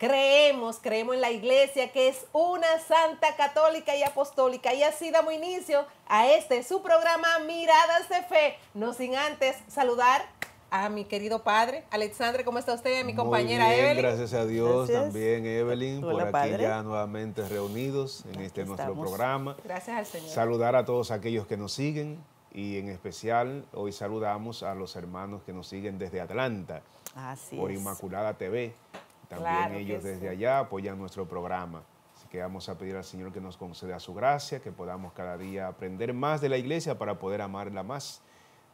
creemos, creemos en la iglesia que es una santa católica y apostólica. Y así damos inicio a este su programa Miradas de Fe. No sin antes saludar a mi querido padre. Alexandre, ¿cómo está usted? A mi compañera Evelyn. Gracias a Dios también, Evelyn, por aquí ya nuevamente reunidos en este nuestro programa. Gracias al Señor. Saludar a todos aquellos que nos siguen y en especial hoy saludamos a los hermanos que nos siguen desde Atlanta por Inmaculada TV también ellos desde allá apoyan nuestro programa. Así que vamos a pedir al Señor que nos conceda su gracia, que podamos cada día aprender más de la iglesia para poder amarla más.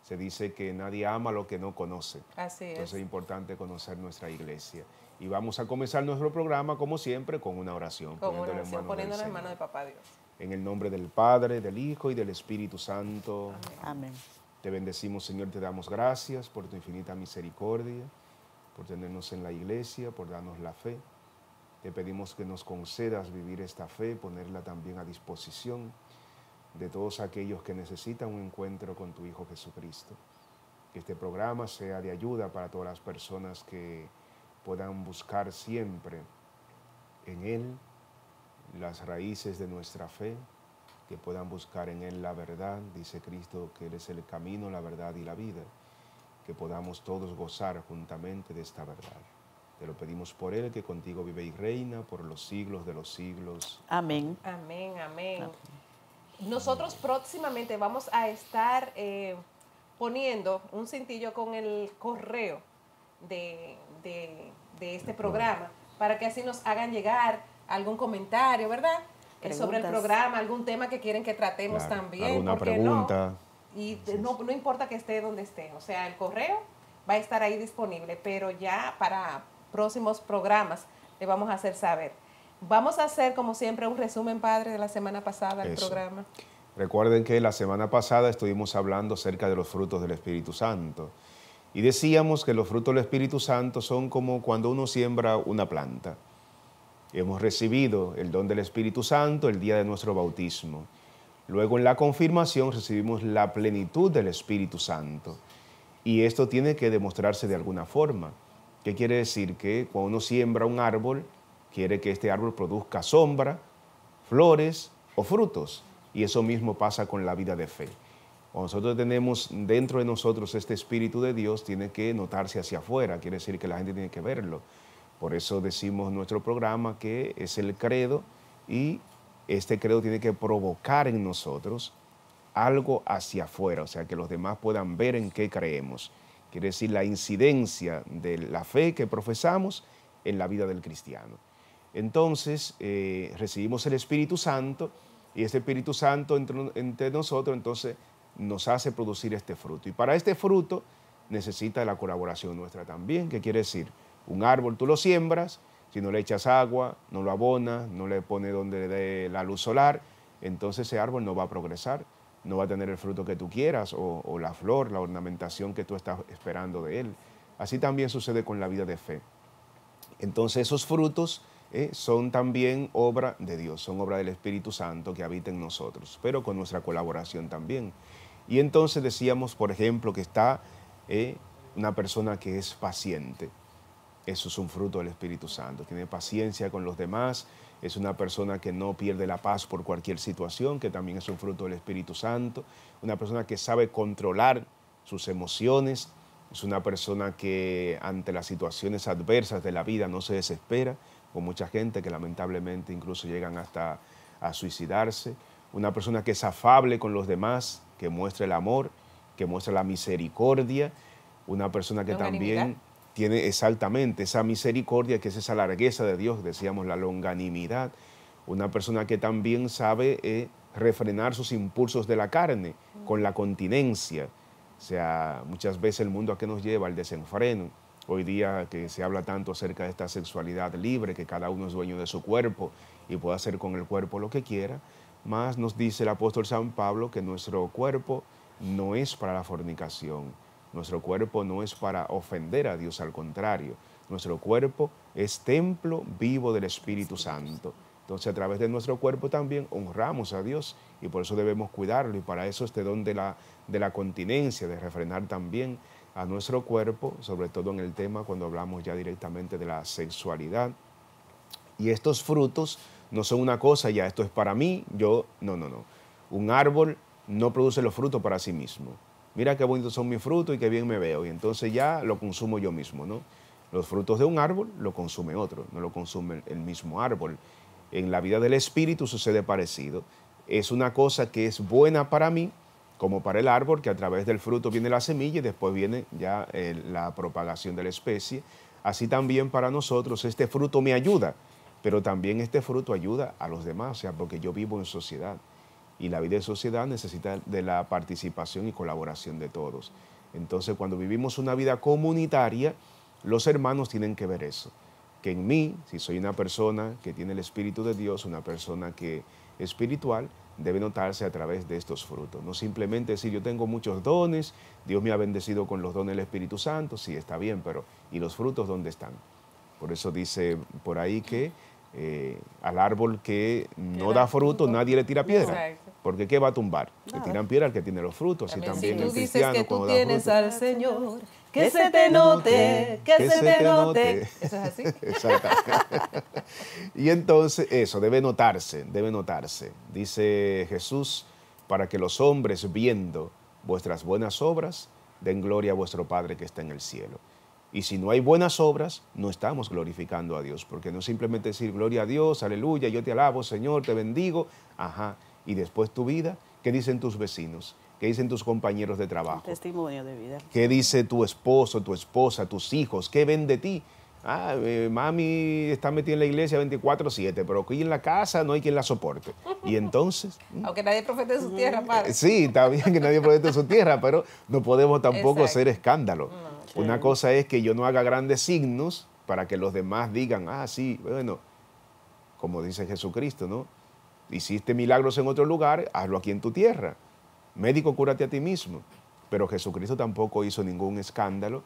Se dice que nadie ama lo que no conoce. Así es. Entonces es importante conocer nuestra iglesia. Y vamos a comenzar nuestro programa, como siempre, con una oración. Con una oración, Poniéndola en mano de Papá Dios. En el nombre del Padre, del Hijo y del Espíritu Santo. Amén. Te bendecimos, Señor, te damos gracias por tu infinita misericordia por tenernos en la iglesia, por darnos la fe. Te pedimos que nos concedas vivir esta fe, ponerla también a disposición de todos aquellos que necesitan un encuentro con tu Hijo Jesucristo. Que este programa sea de ayuda para todas las personas que puedan buscar siempre en Él las raíces de nuestra fe, que puedan buscar en Él la verdad. Dice Cristo que Él es el camino, la verdad y la vida que podamos todos gozar juntamente de esta verdad. Te lo pedimos por Él, que contigo vive y reina por los siglos de los siglos. Amén. Amén, amén. Nosotros próximamente vamos a estar eh, poniendo un cintillo con el correo de, este programa para que así nos hagan llegar algún comentario, ¿verdad? Eh, sobre el programa, algún tema que quieren que tratemos también. Alguna pregunta y no, importa que esté donde esté, o sea, el correo va a estar ahí disponible, pero ya para próximos programas le vamos a hacer saber. Vamos a hacer, como siempre, un resumen, padre, de la semana pasada del programa. Recuerden que la semana pasada estuvimos hablando acerca de los frutos del Espíritu Santo. Y decíamos que los frutos del Espíritu Santo son como cuando uno siembra una planta. Hemos recibido el don del Espíritu Santo el día de nuestro bautismo. Luego en la confirmación recibimos la plenitud del Espíritu Santo. Y esto tiene que demostrarse de alguna forma. ¿Qué quiere decir? Que cuando uno siembra un árbol, quiere que este árbol produzca sombra, flores o frutos. Y eso mismo pasa con la vida de fe. Cuando nosotros tenemos dentro de nosotros este Espíritu de Dios, tiene que notarse hacia afuera, quiere decir que la gente tiene que verlo. Por eso decimos nuestro programa que es el credo y este credo tiene que provocar en nosotros algo hacia afuera, o sea, que los demás puedan ver en qué creemos. Quiere decir la incidencia de la fe que profesamos en la vida del cristiano. Entonces, eh, recibimos el Espíritu Santo y ese Espíritu Santo entre, entre nosotros entonces nos hace producir este fruto. Y para este fruto necesita la colaboración nuestra también, que quiere decir, un árbol tú lo siembras, si no le echas agua, no lo abonas, no le pones donde le dé la luz solar, entonces ese árbol no va a progresar, no va a tener el fruto que tú quieras o, la flor, la ornamentación que tú estás esperando de él. Así también sucede con la vida de fe. Entonces esos frutos eh, son también obra de Dios, son obra del Espíritu Santo que habita en nosotros, pero con nuestra colaboración también. Y entonces decíamos, por ejemplo, que está eh, una persona que es paciente. Eso es un fruto del Espíritu Santo. Tiene paciencia con los demás. Es una persona que no pierde la paz por cualquier situación, que también es un fruto del Espíritu Santo. Una persona que sabe controlar sus emociones. Es una persona que ante las situaciones adversas de la vida no se desespera, con mucha gente que lamentablemente incluso llegan hasta a suicidarse. Una persona que es afable con los demás, que muestra el amor, que muestra la misericordia. Una persona que también tiene exactamente esa misericordia, que es esa largueza de Dios, decíamos la longanimidad. Una persona que también sabe eh, refrenar sus impulsos de la carne con la continencia. O sea, muchas veces el mundo a qué nos lleva, al desenfreno. Hoy día que se habla tanto acerca de esta sexualidad libre, que cada uno es dueño de su cuerpo y puede hacer con el cuerpo lo que quiera, más nos dice el apóstol San Pablo que nuestro cuerpo no es para la fornicación nuestro cuerpo no es para ofender a Dios, al contrario, nuestro cuerpo es templo vivo del Espíritu Santo. Entonces a través de nuestro cuerpo también honramos a Dios y por eso debemos cuidarlo y para eso este don de la, de la continencia, de refrenar también a nuestro cuerpo, sobre todo en el tema cuando hablamos ya directamente de la sexualidad. Y estos frutos no son una cosa, ya esto es para mí, yo, no, no, no. Un árbol no produce los frutos para sí mismo mira qué bonitos son mis frutos y qué bien me veo. Y entonces ya lo consumo yo mismo, ¿no? Los frutos de un árbol lo consume otro, no lo consume el mismo árbol. En la vida del espíritu sucede parecido. Es una cosa que es buena para mí, como para el árbol, que a través del fruto viene la semilla y después viene ya eh, la propagación de la especie. Así también para nosotros este fruto me ayuda, pero también este fruto ayuda a los demás, o sea, porque yo vivo en sociedad y la vida de sociedad necesita de la participación y colaboración de todos. Entonces, cuando vivimos una vida comunitaria, los hermanos tienen que ver eso. Que en mí, si soy una persona que tiene el Espíritu de Dios, una persona que espiritual, debe notarse a través de estos frutos. No simplemente decir, yo tengo muchos dones, Dios me ha bendecido con los dones del Espíritu Santo, sí, está bien, pero ¿y los frutos dónde están? Por eso dice por ahí que eh, al árbol que no da fruto, nadie le tira piedra. Porque ¿qué va a tumbar? Que tiran piedra al que tiene los frutos. y también si tú dices que tú tienes al Señor, que se te note, que, se, te, note. Eso es así. Exactamente. y entonces eso, debe notarse, debe notarse. Dice Jesús, para que los hombres viendo vuestras buenas obras, den gloria a vuestro Padre que está en el cielo. Y si no hay buenas obras, no estamos glorificando a Dios, porque no simplemente decir gloria a Dios, aleluya, yo te alabo, Señor, te bendigo, ajá, y después tu vida, ¿qué dicen tus vecinos? ¿Qué dicen tus compañeros de trabajo? Testimonio de vida. ¿Qué dice tu esposo, tu esposa, tus hijos? ¿Qué ven de ti? Ah, eh, mami está metida en la iglesia 24-7, pero aquí en la casa no hay quien la soporte. Y entonces. Aunque nadie profete su tierra, padre. Sí, está bien que nadie profete su tierra, pero no podemos tampoco hacer ser escándalo. Una cosa es que yo no haga grandes signos para que los demás digan, ah, sí, bueno, como dice Jesucristo, ¿no? Hiciste milagros en otro lugar, hazlo aquí en tu tierra. Médico, cúrate a ti mismo. Pero Jesucristo tampoco hizo ningún escándalo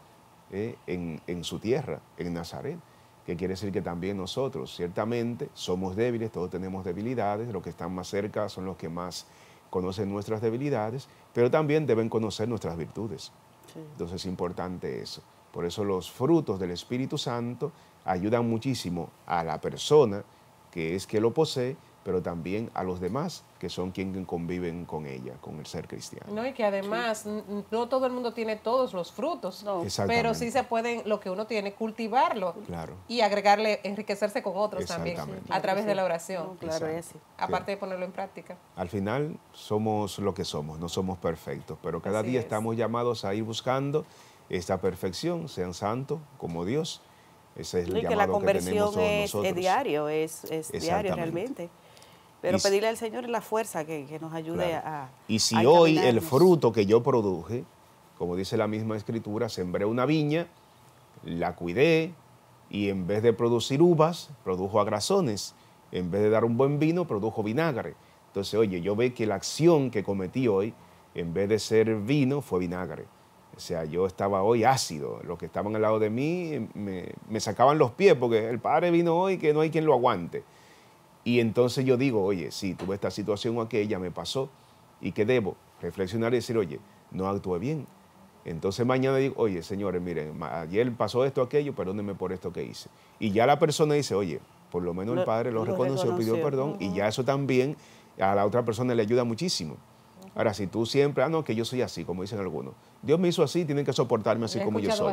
eh, en, su tierra, en Nazaret que quiere decir que también nosotros ciertamente somos débiles, todos tenemos debilidades, los que están más cerca son los que más conocen nuestras debilidades, pero también deben conocer nuestras virtudes. Entonces es importante eso. Por eso los frutos del Espíritu Santo ayudan muchísimo a la persona que es que lo posee pero también a los demás que son quienes conviven con ella, con el ser cristiano. No, y que además no todo el mundo tiene todos los frutos, pero sí se pueden, lo que uno tiene, cultivarlo y agregarle, enriquecerse con otros también a través de la oración. claro, Aparte de ponerlo en práctica. Al final somos lo que somos, no somos perfectos, pero cada día estamos llamados a ir buscando esta perfección, sean santos como Dios. Ese es el que la conversión es, nosotros. es diario, realmente. Pero pedirle al Señor la fuerza que, nos ayude a... Y si hoy el fruto que yo produje, como dice la misma escritura, sembré una viña, la cuidé y en vez de producir uvas, produjo agrazones. En vez de dar un buen vino, produjo vinagre. Entonces, oye, yo ve que la acción que cometí hoy, en vez de ser vino, fue vinagre. O sea, yo estaba hoy ácido. Los que estaban al lado de mí eh, me, me sacaban los pies porque el padre vino hoy que no hay quien lo aguante. Y entonces yo digo, oye, si tuve esta situación o aquella, me pasó, ¿y que debo? Reflexionar y decir, oye, no actué bien. Entonces mañana digo, oye, señores, miren, ayer pasó esto, aquello, perdónenme por esto que hice. Y ya la persona dice, oye, por lo menos el padre lo, reconoció, pidió perdón, y ya eso también a la otra persona le ayuda muchísimo. Ahora, si tú siempre, ah, no, que yo soy así, como dicen algunos, Dios me hizo así, tienen que soportarme así como yo soy.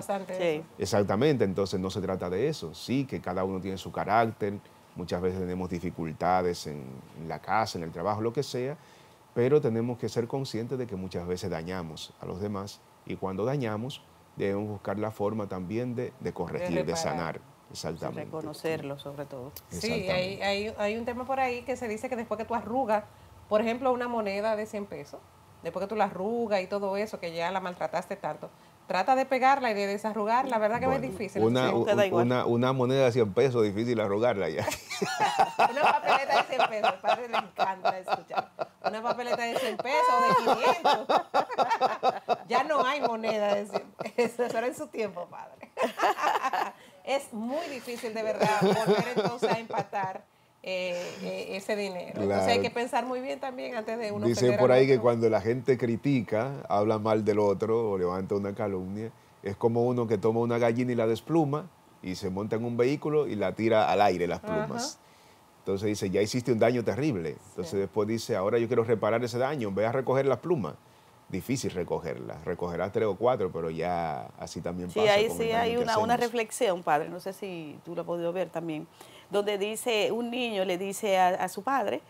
Exactamente, entonces no se trata de eso, sí, que cada uno tiene su carácter, muchas veces tenemos dificultades en, la casa, en el trabajo, lo que sea, pero tenemos que ser conscientes de que muchas veces dañamos a los demás y cuando dañamos debemos buscar la forma también de, corregir, de, sanar. Exactamente. Reconocerlo sobre todo. Sí, hay, hay, hay un tema por ahí que se dice que después que tú arrugas, por ejemplo, una moneda de 100 pesos, después que tú la arrugas y todo eso, que ya la maltrataste tanto, trata de pegarla y de desarrugarla, la verdad que es difícil. Una, una, moneda de 100 pesos, difícil arrugarla ya. una papeleta de 100 pesos, padre le encanta escuchar. Una papeleta de 100 pesos, de 500. ya no hay moneda de 100 pesos, era en su tiempo, padre. es muy difícil de verdad volver entonces a empatar eh, eh, ese dinero. Entonces hay que pensar muy bien también antes de uno. Dice por ahí que cuando la gente critica, habla mal del otro o levanta una calumnia, es como uno que toma una gallina y la despluma y se monta en un vehículo y la tira al aire las plumas. Entonces dice, ya hiciste un daño terrible. Entonces después dice, ahora yo quiero reparar ese daño, voy a recoger las plumas difícil recogerla Recogerás tres o cuatro, pero ya así también sí, Ahí sí, hay una, reflexión, padre, no sé si tú lo has podido ver también, donde dice, un niño le dice a, su padre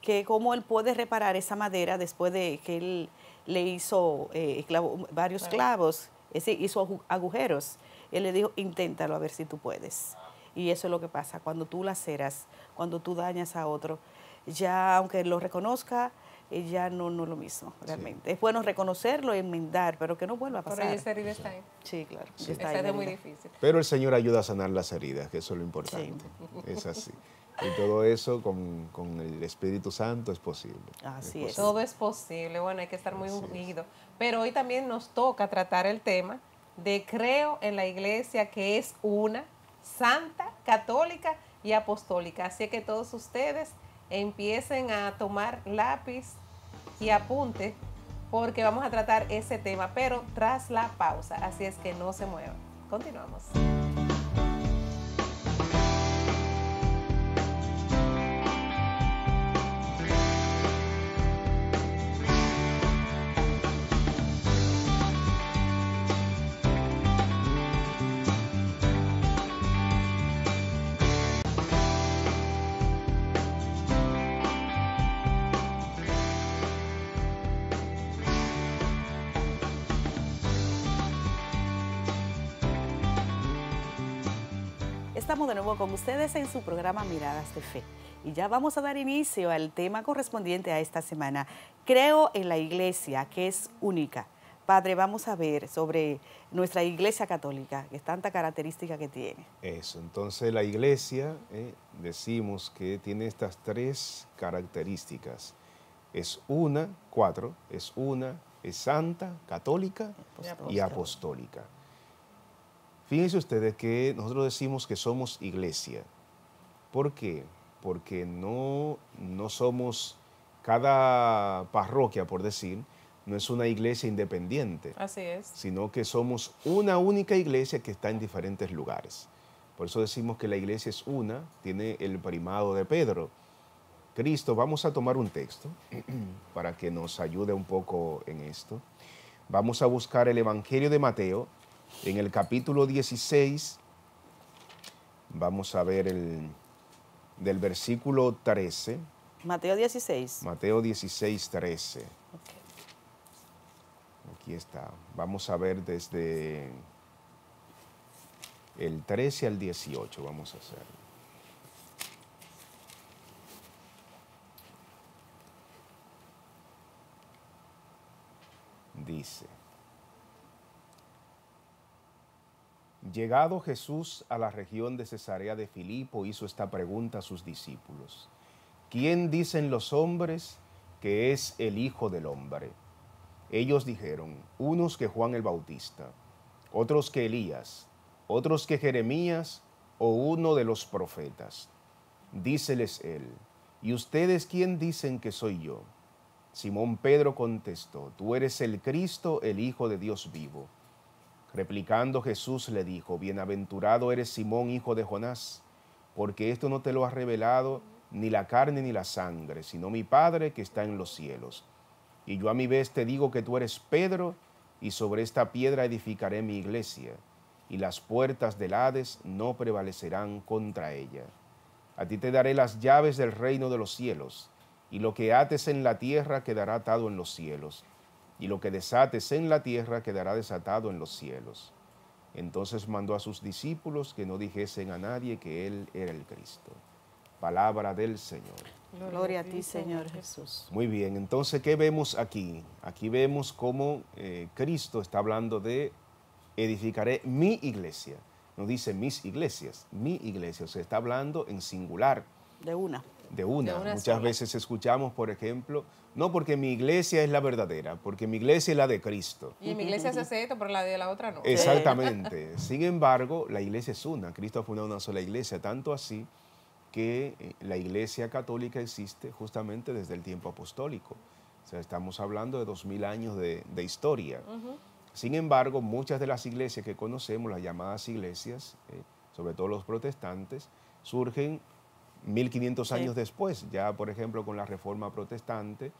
que cómo él puede reparar esa madera después de que él le hizo eh, varios clavos, decir, hizo agujeros. Él le dijo, inténtalo a ver si tú puedes. Y eso es lo que pasa, cuando tú la ceras cuando tú dañas a otro, ya aunque lo reconozca, ya no, no es lo mismo, realmente. Es bueno reconocerlo, y enmendar, pero que no vuelva a pasar. Pero esa herida está ahí. Sí, claro. Está muy difícil. Pero el Señor ayuda a sanar las heridas, que eso es lo importante. Es así. Y todo eso con, el Espíritu Santo es posible. Así es. Todo es posible. Bueno, hay que estar muy unido. Pero hoy también nos toca tratar el tema de creo en la iglesia que es una, santa, católica y apostólica. Así que todos ustedes empiecen a tomar lápiz, y apunte porque vamos a tratar ese tema, pero tras la pausa. Así es que no se muevan. Continuamos. Estamos de nuevo con ustedes en su programa Miradas de Fe. Y ya vamos a dar inicio al tema correspondiente a esta semana. Creo en la iglesia que es única. Padre, vamos a ver sobre nuestra iglesia católica, que es tanta característica que tiene. Eso, entonces la iglesia, eh, decimos que tiene estas tres características. Es una, cuatro, es una, es santa, católica Y apostólica. Fíjense ustedes que nosotros decimos que somos iglesia. ¿Por qué? Porque no, no somos, cada parroquia, por decir, no es una iglesia independiente. Así es. Sino que somos una única iglesia que está en diferentes lugares. Por eso decimos que la iglesia es una, tiene el primado de Pedro. Cristo, vamos a tomar un texto para que nos ayude un poco en esto. Vamos a buscar el Evangelio de Mateo, en el capítulo 16, vamos a ver el, del versículo 13. Mateo 16. Mateo 16, 13. Okay. Aquí está. Vamos a ver desde el 13 al 18, vamos a hacer. Dice. Llegado Jesús a la región de Cesarea de Filipo, hizo esta pregunta a sus discípulos. ¿Quién dicen los hombres que es el Hijo del Hombre? Ellos dijeron, unos que Juan el Bautista, otros que Elías, otros que Jeremías o uno de los profetas. Díceles él, ¿y ustedes quién dicen que soy yo? Simón Pedro contestó, tú eres el Cristo, el Hijo de Dios vivo. Replicando Jesús le dijo, Bienaventurado eres Simón, hijo de Jonás, porque esto no te lo ha revelado ni la carne ni la sangre, sino mi Padre que está en los cielos. Y yo a mi vez te digo que tú eres Pedro, y sobre esta piedra edificaré mi iglesia, y las puertas del Hades no prevalecerán contra ella. A ti te daré las llaves del reino de los cielos, y lo que ates en la tierra quedará atado en los cielos y lo que desates en la tierra quedará desatado en los cielos. Entonces mandó a sus discípulos que no dijesen a nadie que él era el Cristo. Palabra del Señor. Gloria a ti, Señor Jesús. Muy bien, entonces, ¿qué vemos aquí? Aquí vemos cómo eh, Cristo está hablando de edificaré mi iglesia. No dice mis iglesias, mi iglesia. O se está hablando en singular. De una. De una. Muchas veces escuchamos, por ejemplo, no, porque mi iglesia es la verdadera, porque mi iglesia es la de Cristo. Y mi iglesia se hace esto, pero la de la otra no. Exactamente. Sin embargo, la iglesia es una. Cristo fue una sola iglesia, tanto así que eh, la iglesia católica existe justamente desde el tiempo apostólico. O sea, estamos hablando de dos mil años de, historia. Sin embargo, muchas de las iglesias que conocemos, las llamadas iglesias, eh, sobre todo los protestantes, surgen 1500 años después, ya por ejemplo con la reforma protestante,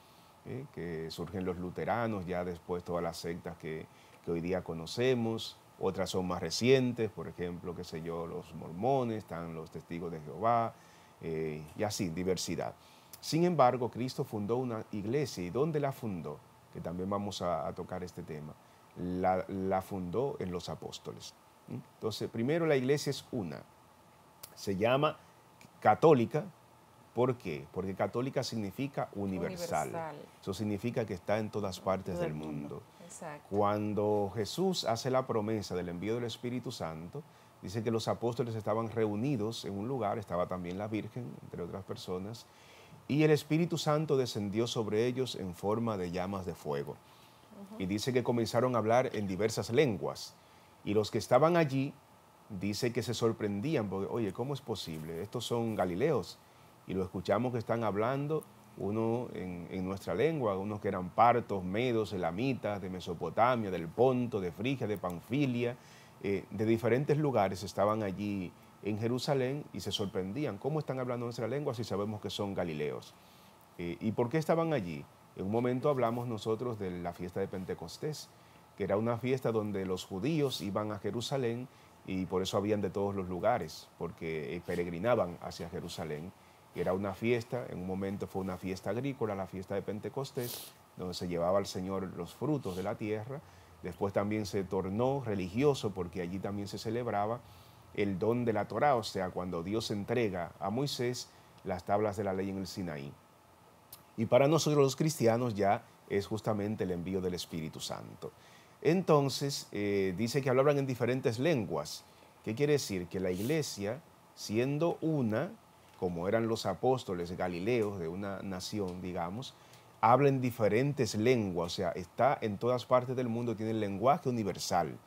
¿eh? que surgen los luteranos, ya después todas las sectas que, hoy día conocemos, otras son más recientes, por ejemplo, qué sé yo, los mormones, están los testigos de Jehová, eh, y así, diversidad. Sin embargo, Cristo fundó una iglesia, ¿y dónde la fundó? Que también vamos a, tocar este tema. la, fundó en los apóstoles. Entonces, primero la iglesia es una, se llama Católica, ¿por qué? Porque católica significa universal. Eso significa que está en todas partes del, mundo. Cuando Jesús hace la promesa del envío del Espíritu Santo, dice que los apóstoles estaban reunidos en un lugar, estaba también la Virgen, entre otras personas, y el Espíritu Santo descendió sobre ellos en forma de llamas de fuego. Y dice que comenzaron a hablar en diversas lenguas. Y los que estaban allí dice que se sorprendían porque, oye, ¿cómo es posible? Estos son galileos y lo escuchamos que están hablando, uno en, nuestra lengua, unos que eran partos, medos, elamitas, de Mesopotamia, del Ponto, de Frigia, de Panfilia, eh, de diferentes lugares estaban allí en Jerusalén y se sorprendían, ¿cómo están hablando nuestra lengua si sabemos que son galileos? Eh, ¿Y por qué estaban allí? En un momento hablamos nosotros de la fiesta de Pentecostés, que era una fiesta donde los judíos iban a Jerusalén y por eso habían de todos los lugares, porque eh, peregrinaban hacia Jerusalén. Era una fiesta, en un momento fue una fiesta agrícola, la fiesta de Pentecostés, donde se llevaba al Señor los frutos de la tierra. Después también se tornó religioso porque allí también se celebraba el don de la Torá, o sea, cuando Dios entrega a Moisés las tablas de la ley en el Sinaí. Y para nosotros los cristianos ya es justamente el envío del Espíritu Santo. Entonces, eh, dice que hablan en diferentes lenguas. ¿Qué quiere decir? Que la iglesia, siendo una, como eran los apóstoles galileos de una nación, digamos, habla en diferentes lenguas, o sea, está en todas partes del mundo, tiene el lenguaje universal.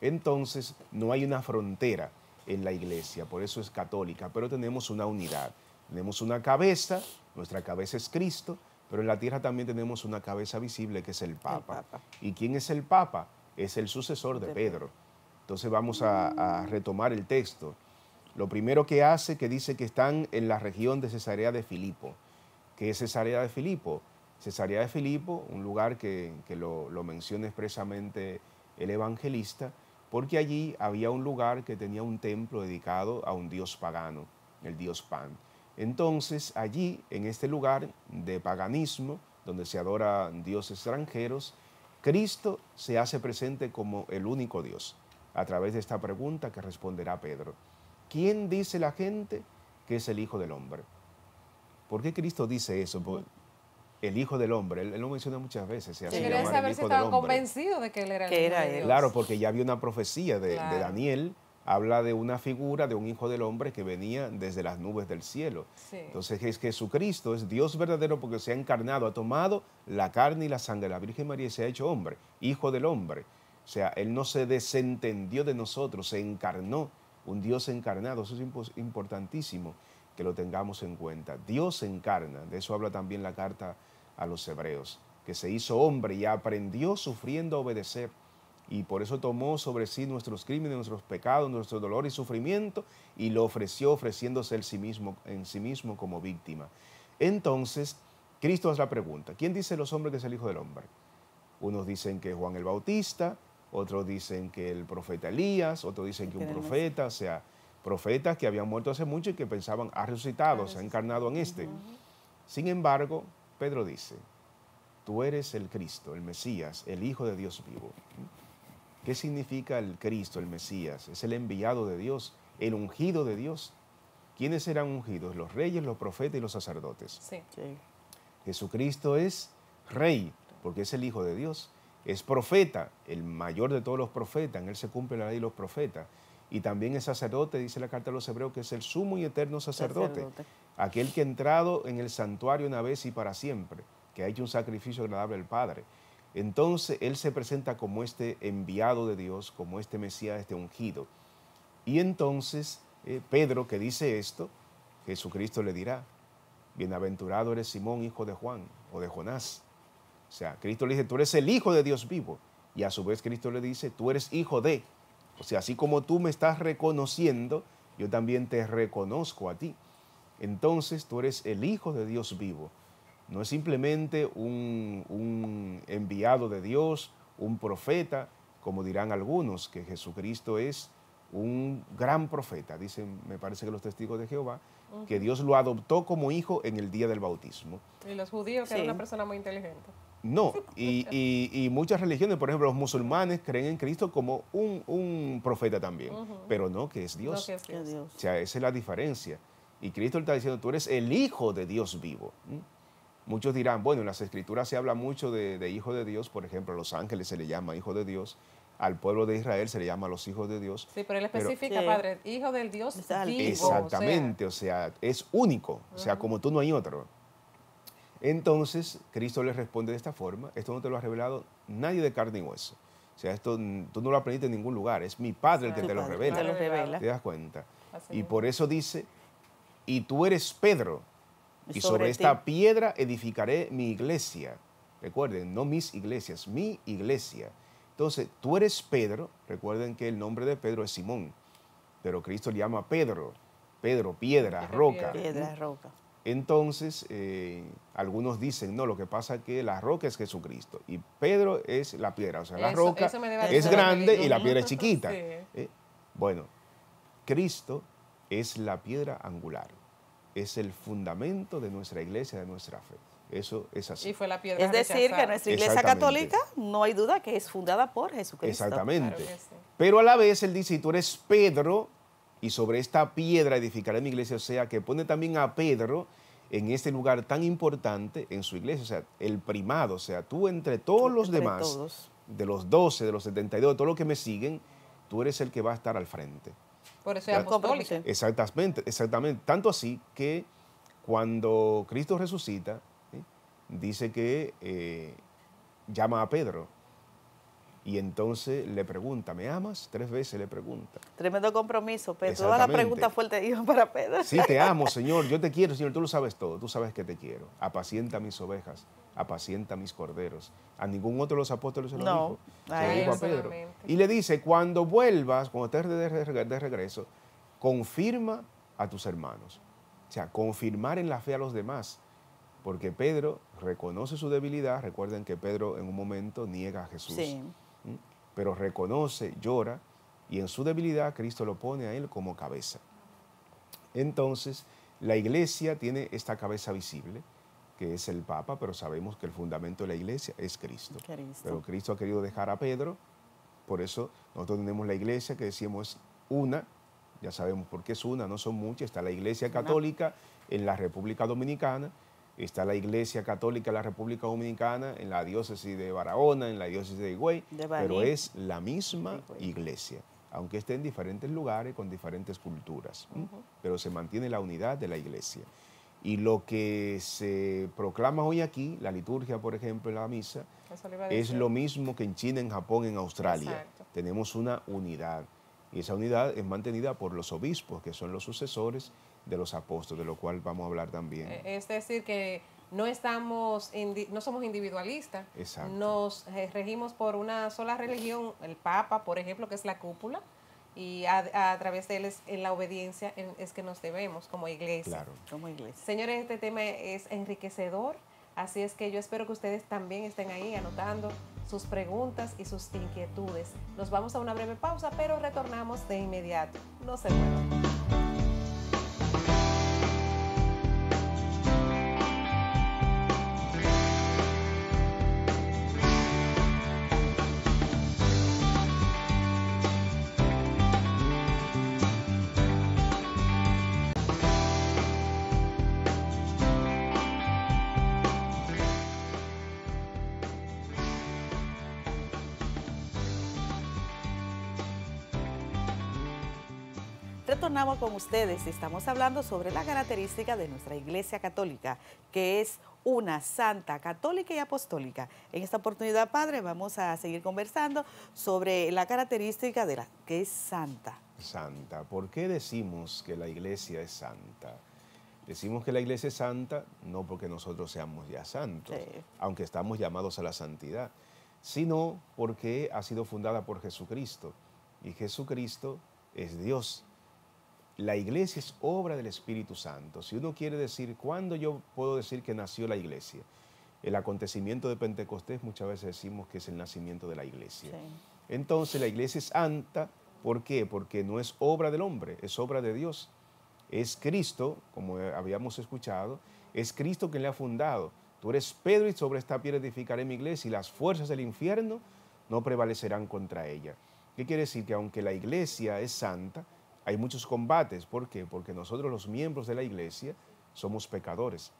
Entonces, no hay una frontera en la iglesia, por eso es católica, pero tenemos una unidad. Tenemos una cabeza, nuestra cabeza es Cristo, pero en la tierra también tenemos una cabeza visible que es el Papa. ¿Y quién es el Papa? Es el sucesor de, Pedro. Entonces vamos a, retomar el texto. Lo primero que hace que dice que están en la región de Cesarea de Filipo. ¿Qué es Cesarea de Filipo? Cesarea de Filipo, un lugar que, lo menciona expresamente el evangelista, porque allí había un lugar que tenía un templo dedicado a un dios pagano, el dios Pan. Entonces, allí, en este lugar de paganismo, donde se adora dioses extranjeros, Cristo se hace presente como el único Dios, a través de esta pregunta que responderá Pedro. ¿Quién dice la gente que es el Hijo del Hombre? ¿Por qué Cristo dice eso? el Hijo del Hombre, él, lo menciona muchas veces. Se saber si estaba convencido de que él era el Hijo Dios. Claro, porque ya había una profecía de Daniel habla de una figura de un hijo del hombre que venía desde las nubes del cielo. Entonces es Jesucristo es Dios verdadero porque se ha encarnado, ha tomado la carne y la sangre de la Virgen María y se ha hecho hombre, hijo del hombre. O sea, Él no se desentendió de nosotros, se encarnó, un Dios encarnado. Eso es importantísimo que lo tengamos en cuenta. Dios se encarna, de eso habla también la carta a los hebreos, que se hizo hombre y aprendió sufriendo a obedecer y por eso tomó sobre sí nuestros crímenes, nuestros pecados, nuestro dolor y sufrimiento y lo ofreció ofreciéndose él mismo, en sí mismo como víctima. Entonces, Cristo hace la pregunta, ¿quién dice los hombres que es el Hijo del Hombre? Unos dicen que Juan el Bautista, otros dicen que el profeta Elías, otros dicen que un profeta, o sea, profetas que habían muerto hace mucho y que pensaban, ha resucitado, se ha encarnado en este. Sin embargo, Pedro dice, tú eres el Cristo, el Mesías, el Hijo de Dios vivo. ¿Qué significa el Cristo, el Mesías? Es el enviado de Dios, el ungido de Dios. ¿Quiénes serán ungidos? Los reyes, los profetas y los sacerdotes. Sí. Jesucristo es rey, porque es el Hijo de Dios. Es profeta, el mayor de todos los profetas. En él se cumple la ley de los profetas. Y también es sacerdote, dice la carta de los hebreos, que es el sumo y eterno sacerdote. Aquel que ha entrado en el santuario una vez y para siempre, que ha hecho un sacrificio agradable al Padre. Entonces Él se presenta como este enviado de Dios, como este Mesías, este ungido. Y entonces eh, Pedro, que dice esto, Jesucristo le dirá, bienaventurado eres Simón, hijo de Juan o de Jonás. O sea, Cristo le dice, tú eres el hijo de Dios vivo. Y a su vez Cristo le dice, tú eres hijo de. O sea, así como tú me estás reconociendo, yo también te reconozco a ti. Entonces tú eres el hijo de Dios vivo. No es simplemente un, enviado de Dios, un profeta, como dirán algunos, que Jesucristo es un gran profeta, dicen, me parece que los testigos de Jehová, que Dios lo adoptó como hijo en el día del bautismo. Y los judíos, que era una persona muy inteligente. No, y, muchas religiones, por ejemplo, los musulmanes creen en Cristo como un, profeta también, pero no que es Dios. No es O sea, esa es la diferencia. Y Cristo está diciendo, tú eres el hijo de Dios vivo. ¿Mm? Muchos dirán, bueno, en las escrituras se habla mucho de, hijo de Dios, por ejemplo, a los ángeles se le llama hijo de Dios, al pueblo de Israel se le llama los hijos de Dios. Sí, pero él especifica, Padre, hijo del Dios vivo, Exactamente, o sea, es único, o sea, como tú no hay otro. Entonces, Cristo le responde de esta forma, esto no te lo ha revelado nadie de carne y hueso. O sea, esto tú no lo aprendiste en ningún lugar, es mi Padre el que te, lo revela. te das cuenta. y por eso dice, y tú eres Pedro, y sobre, esta piedra edificaré mi iglesia. Recuerden, no mis iglesias, mi iglesia. Entonces, tú eres Pedro, recuerden que el nombre de Pedro es Simón, pero Cristo le llama Pedro, Pedro, piedra, roca. Piedra, ¿Mm? roca. Entonces, eh, algunos dicen, no, lo que pasa es que la roca es Jesucristo y Pedro es la piedra, o sea, la roca es grande y la piedra es chiquita. ¿Eh? bueno, Cristo es la piedra angular es el fundamento de nuestra iglesia, de nuestra fe. Eso es así. Y fue la piedra es decir, que nuestra iglesia católica no hay duda que es fundada por Jesucristo. Exactamente. Pero a la vez él dice, y tú eres Pedro, y sobre esta piedra edificaré mi iglesia. O sea, que pone también a Pedro en este lugar tan importante en su iglesia. O sea, el primado. O sea, tú entre todos los demás, de los 12, de los 72, de todos los que me siguen, tú eres el que va a estar al frente. Por eso es Exactamente, exactamente. Tanto así que cuando Cristo resucita, dice que eh, llama a Pedro y entonces le pregunta, ¿me amas? Tres veces le pregunta. Tremendo compromiso, Pedro. Toda la pregunta fuerte dijo para Pedro. Sí, te amo, Señor. Yo te quiero, Señor. Tú lo sabes todo. Tú sabes que te quiero. Apacienta mis ovejas. Apacienta mis corderos. A ningún otro de los apóstoles se lo no. dijo. a Pedro. Y le dice, cuando vuelvas, cuando estés de regreso, confirma a tus hermanos. O sea, confirmar en la fe a los demás. Porque Pedro reconoce su debilidad. Recuerden que Pedro en un momento niega a Jesús. Sí pero reconoce, llora y en su debilidad Cristo lo pone a él como cabeza. Entonces, la iglesia tiene esta cabeza visible, que es el Papa, pero sabemos que el fundamento de la iglesia es Cristo. Pero Cristo ha querido dejar a Pedro, por eso nosotros tenemos la iglesia que decimos una, ya sabemos por qué es una, no son muchas, está la iglesia católica en la República Dominicana, está la Iglesia Católica de la República Dominicana, en la diócesis de Barahona, en la diócesis de Higüey, pero es la misma iglesia, aunque esté en diferentes lugares con diferentes culturas, pero se mantiene la unidad de la iglesia. Y lo que se proclama hoy aquí, la liturgia, por ejemplo, la misa, es lo mismo que en China, en Japón, en Australia. Tenemos una unidad. Y esa unidad es mantenida por los obispos, que son los sucesores de los apóstoles, de lo cual vamos a hablar también. Eh, es decir, que no estamos no somos individualistas, nos eh, regimos por una sola religión, el Papa, por ejemplo, que es la cúpula, y a, través de él es en la obediencia es que nos debemos como iglesia. Claro. Como iglesia. Señores, este tema es enriquecedor, así es que yo espero que ustedes también estén ahí anotando sus preguntas y sus inquietudes. Nos vamos a una breve pausa, pero retornamos de inmediato. No se con ustedes. Estamos hablando sobre la característica de nuestra Iglesia Católica, que es una santa católica y apostólica. En esta oportunidad, Padre, vamos a seguir conversando sobre la característica de la que es santa. Santa. ¿Por qué decimos que la Iglesia es santa? Decimos que la iglesia es santa no porque nosotros seamos ya santos, aunque estamos llamados a la santidad, sino porque ha sido fundada por Jesucristo. Y Jesucristo es Dios. La iglesia es obra del Espíritu Santo. Si uno quiere decir, ¿cuándo yo puedo decir que nació la iglesia? El acontecimiento de Pentecostés muchas veces decimos que es el nacimiento de la iglesia. Entonces la iglesia es santa, ¿por qué? Porque no es obra del hombre, es obra de Dios. Es Cristo, como habíamos escuchado, es Cristo quien le ha fundado. Tú eres Pedro y sobre esta piedra edificaré mi iglesia y las fuerzas del infierno no prevalecerán contra ella. ¿Qué quiere decir? Que aunque la iglesia es santa, hay muchos combates. ¿Por qué? Porque nosotros los miembros de la iglesia somos pecadores.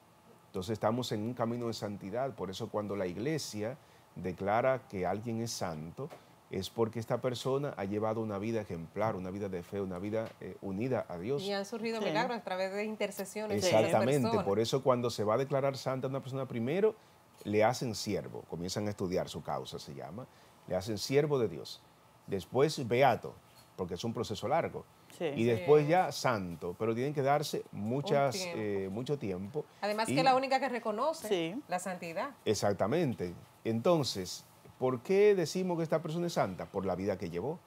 Entonces estamos en un camino de santidad. Por eso cuando la iglesia declara que alguien es santo, es porque esta persona ha llevado una vida ejemplar, una vida de fe, una vida eh, unida a Dios. Y han surgido milagros a través de intercesiones. Exactamente, por eso cuando se va a declarar santa una persona, primero le hacen siervo, comienzan a estudiar su causa, se llama, le hacen siervo de Dios. Después beato, porque es un proceso largo y después ya santo, pero tienen que darse muchas, eh, mucho tiempo. Además que es la única que reconoce la santidad. Exactamente. Entonces, ¿por qué decimos que esta persona es santa? Por la vida que llevó.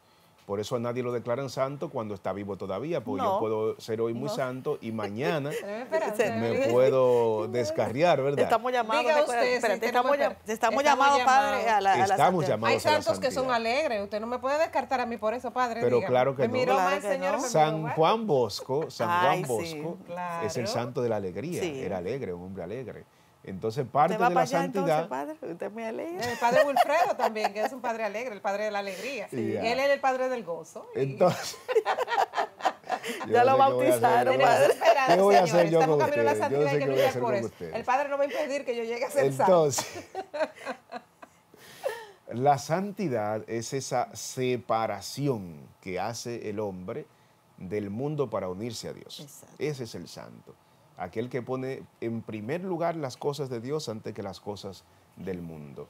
Por eso a nadie lo declaran santo cuando está vivo todavía, porque yo puedo ser hoy muy santo y mañana me puedo descarriar, ¿verdad? Estamos llamados, estamos, llamados, padre, a la, a Hay santos que son alegres, usted no me puede descartar a mí por eso, padre. Pero claro que, no. señor, San Juan Bosco, San Juan Bosco es el santo de la alegría, era alegre, un hombre alegre. Entonces, parte de la santidad. El padre Wilfredo también, que es un padre alegre, el padre de la alegría. Él es el padre del gozo. Entonces. ya lo bautizaron, padre. ¿Qué voy a hacer yo El padre no va a impedir que yo llegue a ser santo. Entonces, la santidad es esa separación que hace el hombre del mundo para unirse a Dios. Ese es el santo aquel que pone en primer lugar las cosas de Dios antes que las cosas del mundo.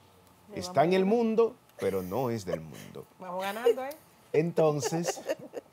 Está en el mundo, pero no es del mundo. Vamos ganando, ¿eh? Entonces,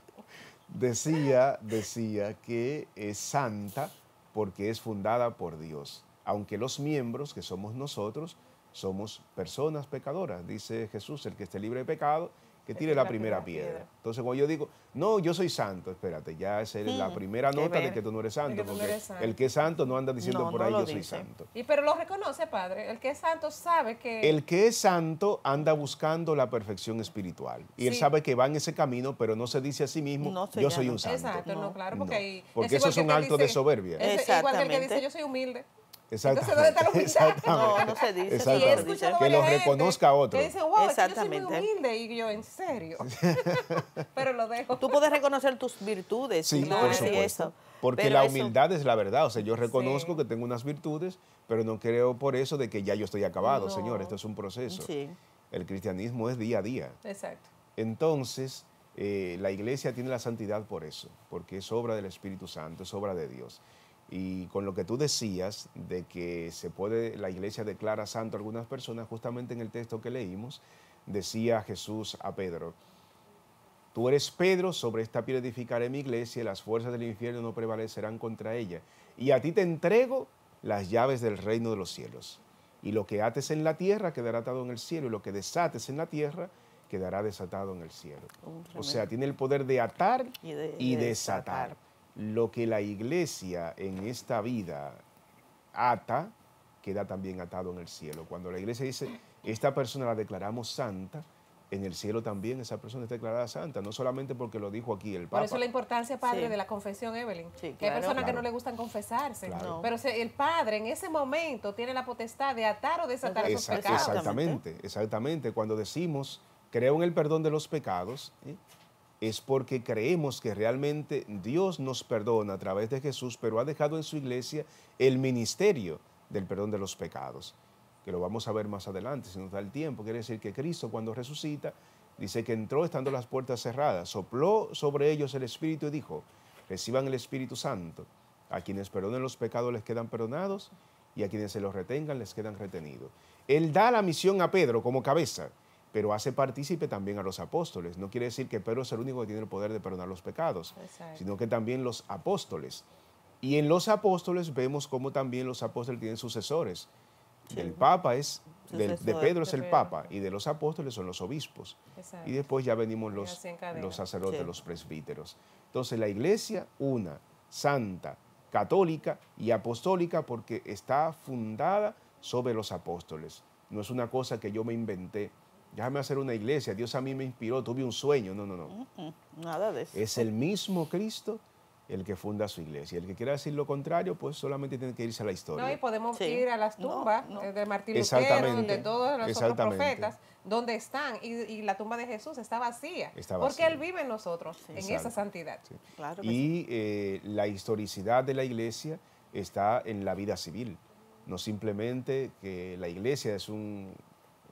decía, decía que es santa porque es fundada por Dios, aunque los miembros, que somos nosotros, somos personas pecadoras. Dice Jesús, el que esté libre de pecado, que tire la, primera, piedra. Entonces, cuando yo digo, no, yo soy santo, espérate, ya es la primera nota de que tú no eres santo, porque el que es santo no anda diciendo por ahí yo soy santo. Y pero lo reconoce, padre, el que es santo sabe que... El que es santo anda buscando la perfección espiritual y él sabe que va en ese camino, pero no se dice a sí mismo, yo soy un santo. Exacto, no, claro, porque, porque eso es un acto de soberbia. Es, igual que el que dice, yo soy humilde. Exactamente. Entonces, ¿dónde está la humildad? No, no se dice. que lo reconozca otro. Exactamente. yo soy humilde. Y yo, en serio. Pero lo dejo. Tú puedes reconocer tus virtudes. Sí, ¿no? por supuesto. Porque la humildad es la verdad. O sea, yo reconozco que tengo unas virtudes, pero no creo por eso de que ya yo estoy acabado, señor. Esto es un proceso. El cristianismo es día a día. Exacto. Entonces, eh, la iglesia tiene la santidad por eso, porque es obra del Espíritu Santo, es obra de Dios. Y con lo que tú decías de que se puede, la iglesia declara santo a algunas personas, justamente en el texto que leímos, decía Jesús a Pedro, tú eres Pedro, sobre esta piedra edificaré mi iglesia, y las fuerzas del infierno no prevalecerán contra ella. Y a ti te entrego las llaves del reino de los cielos. Y lo que ates en la tierra quedará atado en el cielo, y lo que desates en la tierra quedará desatado en el cielo. Oh, o sea, tiene el poder de atar y, desatar lo que la iglesia en esta vida ata, queda también atado en el cielo. Cuando la iglesia dice, esta persona la declaramos santa, en el cielo también esa persona está declarada santa, no solamente porque lo dijo aquí el padre Por eso la importancia, padre, de la confesión, Evelyn. que hay personas que no le gustan confesarse, pero el padre en ese momento tiene la potestad de atar o desatar esos pecados. Exactamente, exactamente. Cuando decimos, creo en el perdón de los pecados, ¿eh? es porque creemos que realmente Dios nos perdona a través de Jesús, pero ha dejado en su iglesia el ministerio del perdón de los pecados, que lo vamos a ver más adelante, si nos da el tiempo. Quiere decir que Cristo cuando resucita, dice que entró estando las puertas cerradas, sopló sobre ellos el Espíritu y dijo, reciban el Espíritu Santo. A quienes perdonen los pecados les quedan perdonados y a quienes se los retengan les quedan retenidos. Él da la misión a Pedro como cabeza pero hace partícipe también a los apóstoles. No quiere decir que Pedro es el único que tiene el poder de perdonar los pecados, sino que también los apóstoles. Y en los apóstoles vemos cómo también los apóstoles tienen sucesores. El Papa es, de Pedro es el Papa y de los apóstoles son los obispos. Y después ya venimos los, sacerdotes, los presbíteros. Entonces la iglesia una, santa, católica y apostólica porque está fundada sobre los apóstoles. No es una cosa que yo me inventé, déjame hacer una iglesia, Dios a mí me inspiró, tuve un sueño. No, no, no. nada de eso. Es el mismo Cristo el que funda su iglesia. El que quiera decir lo contrario, pues solamente tiene que irse a la historia. No, y podemos ir a las tumbas eh, de Martín Lutero, de todos los otros profetas, donde están, y, la tumba de Jesús está vacía, porque Él vive en nosotros, en esa santidad. y eh, la historicidad de la iglesia está en la vida civil, no simplemente que la iglesia es un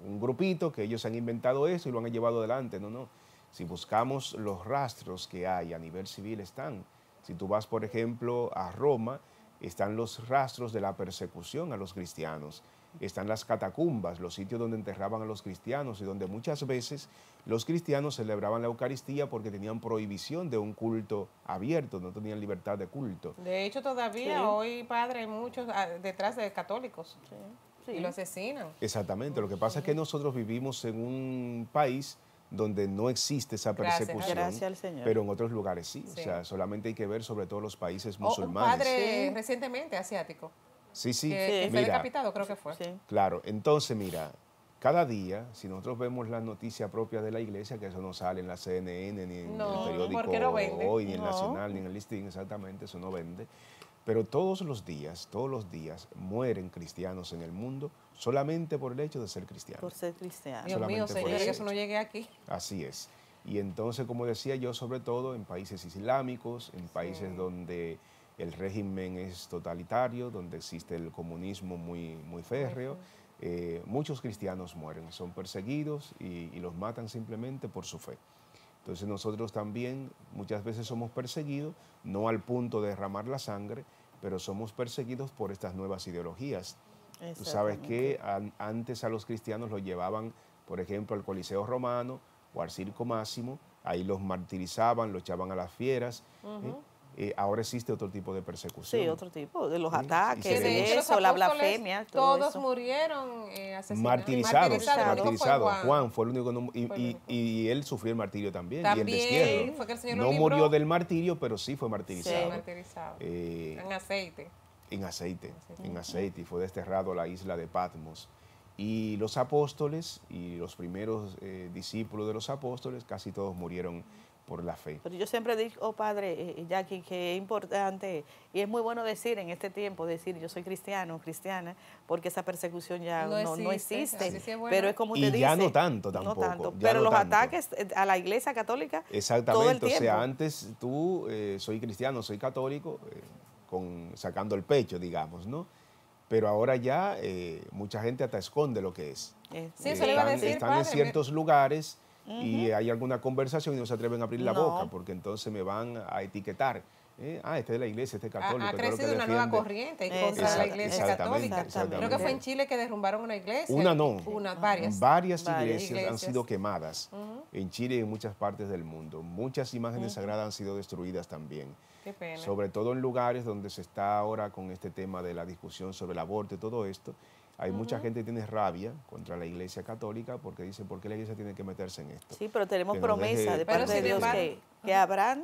un grupito que ellos han inventado eso y lo han llevado adelante. No, no. Si buscamos los rastros que hay a nivel civil están. Si tú vas, por ejemplo, a Roma, están los rastros de la persecución a los cristianos. Están las catacumbas, los sitios donde enterraban a los cristianos y donde muchas veces los cristianos celebraban la Eucaristía porque tenían prohibición de un culto abierto, no tenían libertad de culto. De hecho, todavía hoy, padre, hay muchos ah, detrás de católicos. Sí. Y lo asesinan. Exactamente. Lo que pasa es que nosotros vivimos en un país donde no existe esa persecución. Gracias al Señor. Pero en otros lugares sí. O sea, solamente hay que ver sobre todo los países musulmanes. un padre recientemente asiático. Sí, sí. Que, Fue decapitado, creo que fue. Claro. Entonces, mira, cada día, si nosotros vemos las noticias propias de la iglesia, que eso no sale en la CNN, ni en el periódico Hoy, ni en Nacional, ni en el Listing, exactamente, eso no vende. Pero todos los días, todos los días mueren cristianos en el mundo solamente por el hecho de ser cristianos. Por ser cristianos. Dios mío, señor, que eso no llegue aquí. Así es. Y entonces, como decía yo, sobre todo en países islámicos, en países donde el régimen es totalitario, donde existe el comunismo muy, muy férreo, eh, muchos cristianos mueren, son perseguidos y los matan simplemente por su fe. Entonces nosotros también muchas veces somos perseguidos, no al punto de derramar la sangre, pero somos perseguidos por estas nuevas ideologías. Tú sabes que antes a los cristianos los llevaban, por ejemplo, al Coliseo Romano o al Circo Máximo, ahí los martirizaban, los echaban a las fieras. ¿eh? Eh, ahora existe otro tipo de persecución. Sí, otro tipo, de los ataques, de eso, la blasfemia. Todo todos murieron eh, asesinados. Martirizados, martirizados. Juan. fue el único no, y, y, él sufrió el martirio también. y el destierro. Fue que el señor no murió del martirio, pero sí fue martirizado. Sí, martirizado. Eh, en aceite. En aceite, en aceite. Y fue desterrado a la isla de Patmos. Y los apóstoles y los primeros discípulos de los apóstoles, casi todos murieron por la fe. yo siempre digo, oh, Padre Jackie, eh, eh, que es importante y es muy bueno decir en este tiempo, decir yo soy cristiano, cristiana, porque esa persecución ya no, existe. Pero es como usted y ya no tanto tampoco. pero los ataques a la iglesia católica. Exactamente, o sea, antes tú eh, soy cristiano, soy católico, con, sacando el pecho, digamos, ¿no? pero ahora ya mucha gente hasta esconde lo que es. Sí, están, le a decir, están en ciertos lugares y hay alguna conversación y no se atreven a abrir la boca porque entonces me van a etiquetar. ¿eh? ah, este es de la iglesia, este es católico. Ha, este crecido una nueva corriente en contra de la iglesia católica. Creo que fue en Chile que derrumbaron una iglesia. Una no. varias. iglesias, han sido quemadas en Chile y en muchas partes del mundo. Muchas imágenes sagradas han sido destruidas también. Sobre todo en lugares donde se está ahora con este tema de la discusión sobre el aborto y todo esto. Hay mucha gente que tiene rabia contra la Iglesia Católica porque dice, ¿por qué la Iglesia tiene que meterse en esto? Sí, pero tenemos promesa de parte de Dios que, habrán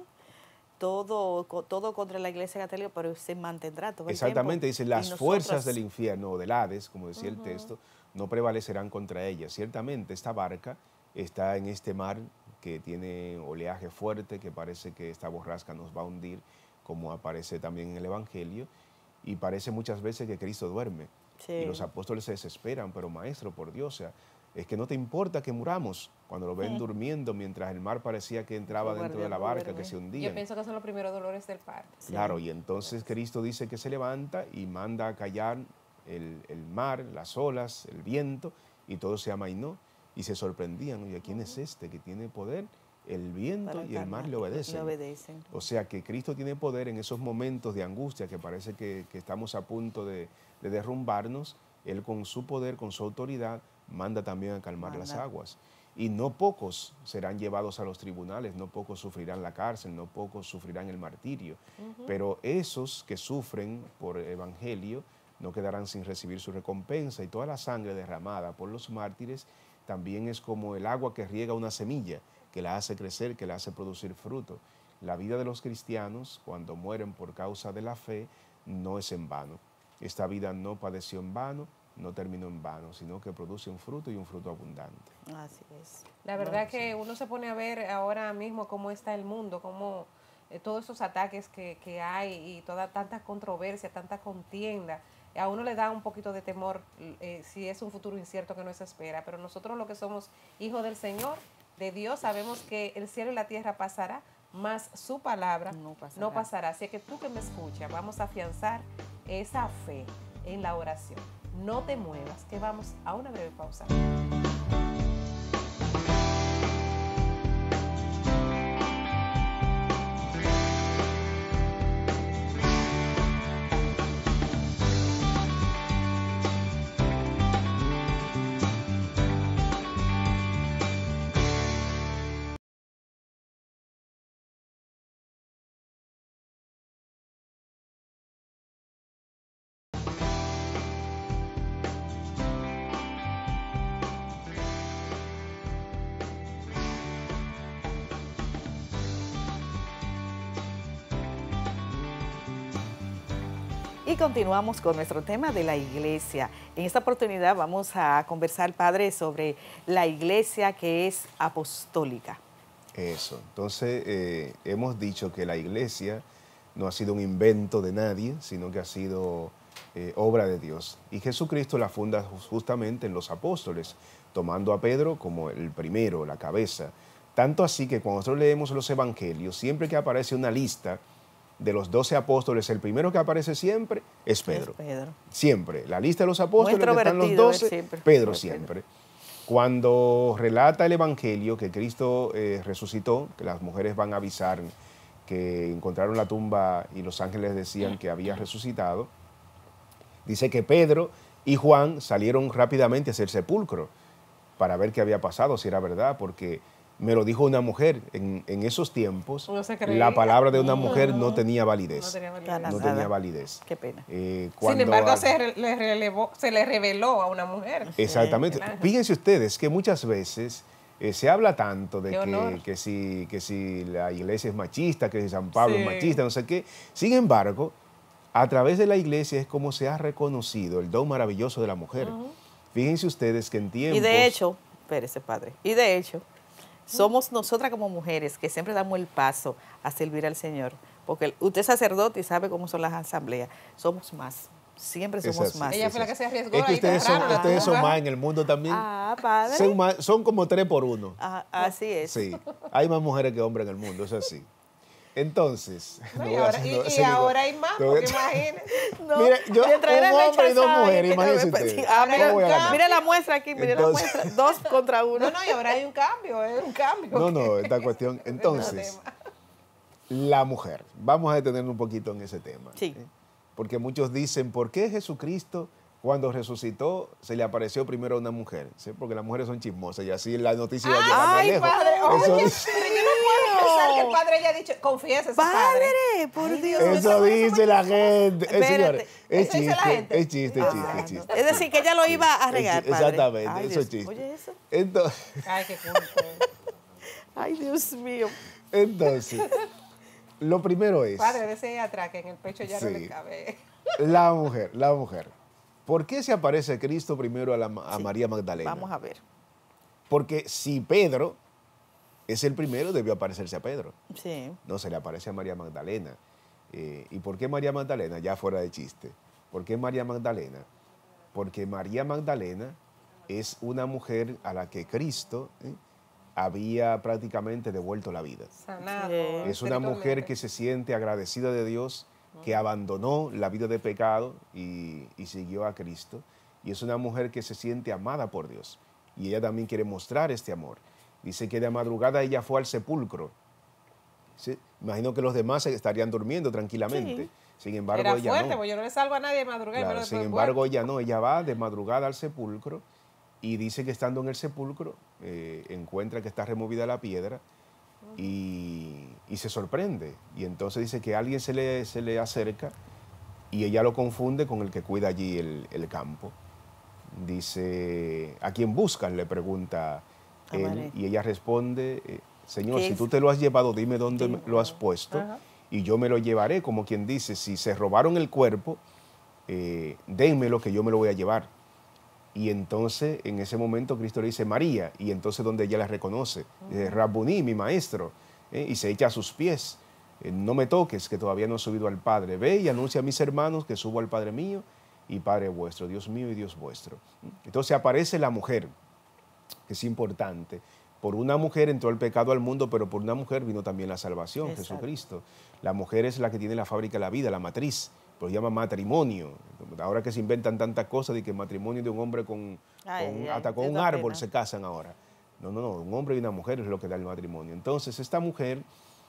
todo, todo contra la iglesia católica, pero se mantendrá todo el Exactamente, dice, las fuerzas del infierno o del Hades, como decía el texto, no prevalecerán contra ella. Ciertamente, esta barca está en este mar que tiene oleaje fuerte, que parece que esta borrasca nos va a hundir, como aparece también en el Evangelio, y parece muchas veces que Cristo duerme. Y los apóstoles se desesperan, pero maestro, por Dios, sea, es que no te importa que muramos. Cuando lo ven durmiendo mientras el mar parecía que entraba dentro de la barca, que se hundía. Yo pienso que son los primeros dolores del parto. Claro, y entonces Cristo dice que se levanta y manda a callar el, mar, las olas, el viento, y todo se amainó. Y se sorprendían, oye, ¿quién es este que tiene poder? el viento y el mar le obedecen. O sea que Cristo tiene poder en esos momentos de angustia que parece que, estamos a punto de, derrumbarnos. Él con su poder, con su autoridad, manda también a calmar las aguas. Y no pocos serán llevados a los tribunales, no pocos sufrirán la cárcel, no pocos sufrirán el martirio. Pero esos que sufren por evangelio no quedarán sin recibir su recompensa y toda la sangre derramada por los mártires también es como el agua que riega una semilla que la hace crecer, que la hace producir fruto. La vida de los cristianos, cuando mueren por causa de la fe, no es en vano. Esta vida no padeció en vano, no terminó en vano, sino que produce un fruto y un fruto abundante. Así es. La verdad que uno se pone a ver ahora mismo cómo está el mundo, cómo eh, todos esos ataques que, hay y toda tanta controversia, tanta contienda, a uno le da un poquito de temor eh, si es un futuro incierto que no se espera, pero nosotros lo que somos hijos del Señor, de Dios, sabemos que el cielo y la tierra pasará, mas su palabra no pasará. no pasará. Así que tú que me escuchas, vamos a afianzar esa fe en la oración. No te muevas, que vamos a una breve pausa. continuamos con nuestro tema de la iglesia. En esta oportunidad vamos a conversar, Padre, sobre la iglesia que es apostólica. Eso, entonces eh, hemos dicho que la iglesia no ha sido un invento de nadie, sino que ha sido eh, obra de Dios. Y Jesucristo la funda justamente en los apóstoles, tomando a Pedro como el primero, la cabeza. Tanto así que cuando nosotros leemos los evangelios, siempre que aparece una lista, de los doce apóstoles, el primero que aparece siempre es Pedro. Siempre. La lista de los apóstoles están los doce, Pedro siempre. Cuando relata el Evangelio que Cristo eh, resucitó, que las mujeres van a avisar que encontraron la tumba y los ángeles decían que había resucitado, dice que Pedro y Juan salieron rápidamente hacia el sepulcro para ver qué había pasado, si era verdad, porque me lo dijo una mujer en, en esos tiempos. la palabra de una mujer no, tenía validez. No tenía validez. Qué pena. Eh, Sin embargo, se, le reveló a una mujer. Exactamente. Fíjense ustedes que muchas veces eh, se habla tanto de que, que, si, que si la iglesia es machista, que si San Pablo es machista, no sé qué. Sin embargo, a través de la iglesia es como se ha reconocido el don maravilloso de la mujer. Fíjense ustedes que en tiempos... Y de hecho, espérese padre, y de hecho, somos nosotras como mujeres que siempre damos el paso a servir al Señor, porque usted es sacerdote y sabe cómo son las asambleas. Somos más. Siempre somos más. Ella fue la que se arriesgó. Es que ustedes, son, más en el mundo también. Ah, padre. Son, como tres por uno. Ah, así es. Sí. Hay más mujeres que hombres en el mundo, es así. Entonces, y ahora, hay más, porque imagínense. mira, yo un hombre y dos mujeres, imagínense Ah, mira, la muestra aquí, mira la muestra, dos contra uno. No, no, y ahora hay un cambio, es ¿eh? un cambio. No, no, esta cuestión, entonces, la mujer. Vamos a detenernos un poquito en ese tema. Sí. Porque muchos dicen, ¿por qué Jesucristo cuando resucitó, se le apareció primero a una mujer, ¿sí? porque las mujeres son chismosas y así la noticia va llegando ay, Padre, oye, que el padre ha dicho, confiésese, padre. Padre, por Dios. Eso eh, dice la gente. es chiste, dice la gente. es chiste, es ah, chiste, es decir, que ella lo iba a regar, padre. Exactamente, eso es chiste. Oye, eso. Entonces, Ay, qué culpa. Ay, Dios mío. Entonces, lo primero es... Padre, ese atrás, que en el pecho ya no le cabe. La mujer, la mujer. ¿Por qué se aparece Cristo primero a, María Magdalena? Vamos a ver. Porque si Pedro es el primero, debió aparecerse a Pedro. Sí. No se le aparece a María Magdalena. Eh, ¿Y por qué María Magdalena? Ya fuera de chiste. ¿Por qué María Magdalena? Porque María Magdalena es una mujer a la que Cristo eh, había prácticamente devuelto la vida. Es una mujer que se siente agradecida de Dios, que mm. abandonó la vida de pecado y siguió a Cristo. Y es una mujer que se siente amada por Dios. Y ella también quiere mostrar este amor. Dice que de madrugada ella fue al sepulcro. se Imagino que los demás estarían durmiendo tranquilamente. Sin embargo, ella fuerte, no. Porque yo no le salgo a nadie de madrugada. sin embargo, ella no. Ella va de madrugada al sepulcro y dice que estando en el sepulcro eh, encuentra que está removida la piedra y, se sorprende. Y entonces dice que alguien se le, se le acerca y ella lo confunde con el que cuida allí el, el campo. Dice, ¿a quién buscan? Le pregunta y ella responde, eh, Señor, si tú te lo has llevado, dime dónde lo has puesto y yo me lo llevaré, como quien dice, si se robaron el cuerpo, eh, lo que yo me lo voy a llevar. Y entonces en ese momento Cristo le dice María, y entonces donde ella la reconoce, Rabuní, mi maestro, eh, y se echa a sus pies, eh, no me toques, que todavía no he subido al Padre, ve y anuncia a mis hermanos que subo al Padre mío y Padre vuestro, Dios mío y Dios vuestro. Entonces aparece la mujer, que es importante. Por una mujer entró el pecado al mundo, pero por una mujer vino también la salvación, Jesucristo. La mujer es la que tiene la fábrica de la vida, la matriz, lo pues llama matrimonio. Ahora que se inventan tantas cosas de que el matrimonio de un hombre con, un árbol se casan ahora. No, no, no, un hombre y una mujer es lo que da el matrimonio. Entonces esta mujer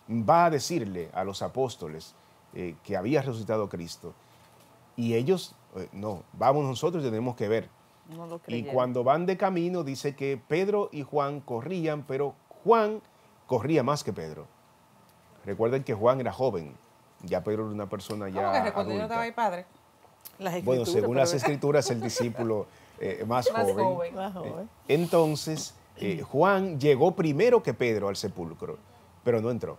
va a decirle a los apóstoles eh, que había resucitado Cristo. Y ellos, eh, no, vamos nosotros tenemos que ver y cuando van de camino dice que Pedro y Juan corrían, pero Juan corría más que Pedro. Recuerden que Juan era joven, ya Pedro era una persona ya ah, padre? bueno, según las escrituras, el discípulo eh, más, joven. Eh, entonces, eh, Juan llegó primero que Pedro al sepulcro, pero no entró.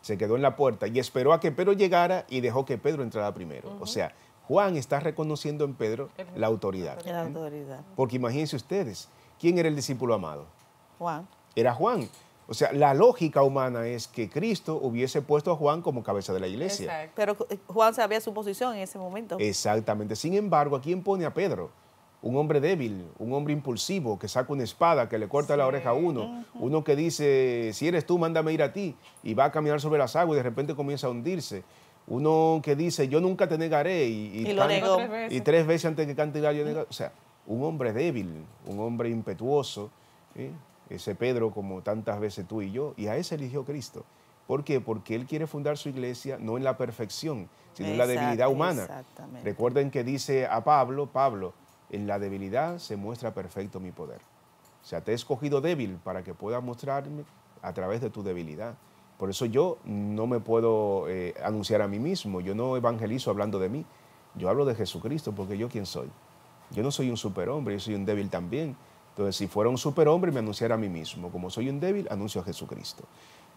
Se quedó en la puerta y esperó a que Pedro llegara y dejó que Pedro entrara primero. O sea, Juan está reconociendo en Pedro la autoridad. La autoridad. Porque imagínense ustedes, ¿quién era el discípulo amado? Juan. Era Juan. O sea, la lógica humana es que Cristo hubiese puesto a Juan como cabeza de la iglesia. Pero eh, Juan sabía su posición en ese momento. Exactamente. Sin embargo, ¿a quién pone a Pedro? un hombre débil, un hombre impulsivo que saca una espada, que le corta la oreja a uno, uno que dice, si eres tú, mándame ir a ti, y va a caminar sobre las aguas y de repente comienza a hundirse uno que dice, yo nunca te negaré, y, Tres veces. y tres veces antes que cante yo o sea, un hombre débil, un hombre impetuoso, ese Pedro como tantas veces tú y yo, y a ese eligió Cristo. ¿Por qué? Porque Él quiere fundar su iglesia no en la perfección, sino en la debilidad humana. Recuerden que dice a Pablo, Pablo, en la debilidad se muestra perfecto mi poder. O sea, te he escogido débil para que pueda mostrarme a través de tu debilidad. Por eso yo no me puedo eh, anunciar a mí mismo, yo no evangelizo hablando de mí, yo hablo de Jesucristo porque yo quién soy. Yo no soy un superhombre, yo soy un débil también. Entonces, si fuera un superhombre, me anunciara a mí mismo. Como soy un débil, anuncio a Jesucristo.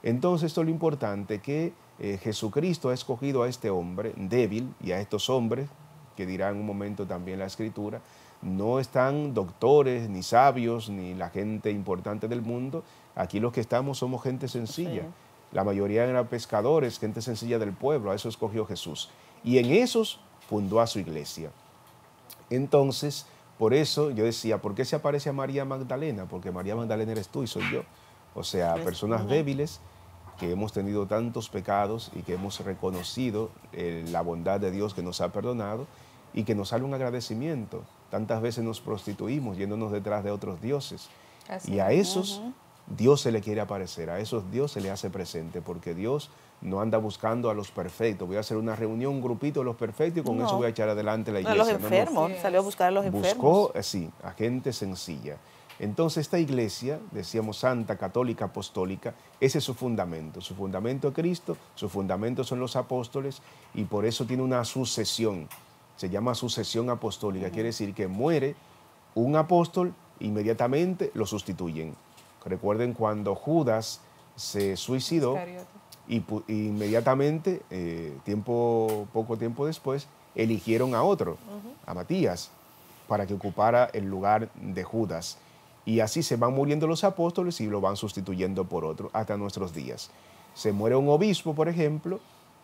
Entonces, esto es lo importante, que eh, Jesucristo ha escogido a este hombre débil y a estos hombres, que dirá en un momento también la escritura, no están doctores, ni sabios, ni la gente importante del mundo. Aquí los que estamos somos gente sencilla. La mayoría eran pescadores, gente sencilla del pueblo, a eso escogió Jesús. Y en esos fundó a su iglesia. Entonces, por eso yo decía, ¿por qué se aparece a María Magdalena? Porque María Magdalena eres tú y soy yo. O sea, personas débiles que hemos tenido tantos pecados y que hemos reconocido eh, la bondad de Dios que nos ha perdonado y que nos sale un agradecimiento. Tantas veces nos prostituimos yéndonos detrás de otros dioses. y a esos Dios se le quiere aparecer, a esos Dios se le hace presente, porque Dios no anda buscando a los perfectos. Voy a hacer una reunión, un grupito de los perfectos y con eso voy a echar adelante la iglesia. a los enfermos, salió a buscar a los enfermos. Buscó, eh, sí, a gente sencilla. Entonces esta iglesia, decíamos santa, católica, apostólica, ese es su fundamento. Su fundamento es Cristo, su fundamento son los apóstoles y por eso tiene una sucesión. Se llama sucesión apostólica. Quiere decir que muere un apóstol, inmediatamente lo sustituyen Recuerden cuando Judas se suicidó y inmediatamente, eh, tiempo, poco tiempo después, eligieron a otro, a Matías, para que ocupara el lugar de Judas. Y así se van muriendo los apóstoles y lo van sustituyendo por otro hasta nuestros días. Se muere un obispo, por ejemplo,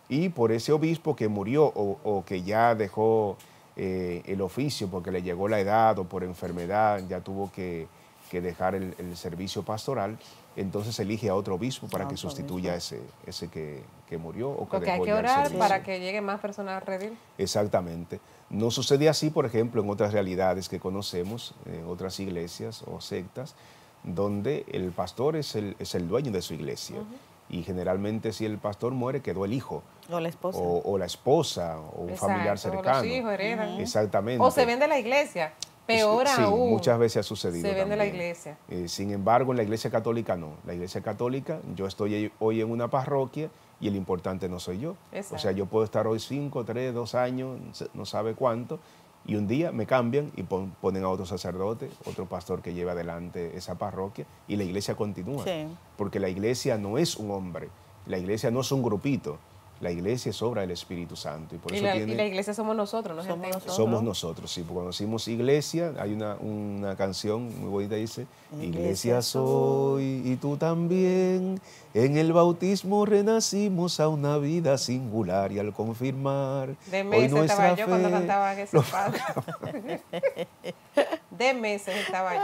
y por ese obispo que murió o, que ya dejó eh, el oficio porque le llegó la edad o por enfermedad, ya tuvo que que dejar el, servicio pastoral, entonces elige a otro obispo para que sustituya a ese, ese que, que murió o que Porque hay que orar para que llegue más personas a Exactamente. No sucede así, por ejemplo, en otras realidades que conocemos, en otras iglesias o sectas, donde el pastor es el, es el dueño de su iglesia. Y generalmente si el pastor muere, quedó el hijo. O la esposa. O, la esposa, o un familiar cercano. Exactamente. O se vende la iglesia. Peor aún. Muchas veces ha sucedido. Se vende la iglesia. Eh, sin embargo, en la iglesia católica no. La iglesia católica, yo estoy hoy en una parroquia y el importante no soy yo. O sea, yo puedo estar hoy cinco, tres, dos años, no sabe cuánto, y un día me cambian y ponen a otro sacerdote, otro pastor que lleva adelante esa parroquia, y la iglesia continúa. Porque la iglesia no es un hombre, la iglesia no es un grupito. La iglesia es obra del Espíritu Santo. Y, por eso la, iglesia somos nosotros, ¿no? Somos nosotros. Somos nosotros, sí. Cuando decimos iglesia, hay una, una canción muy bonita, dice, iglesia, soy y tú también. En el bautismo renacimos a una vida singular y al confirmar... De meses estaba yo cuando cantaba ese padre. de meses estaba yo.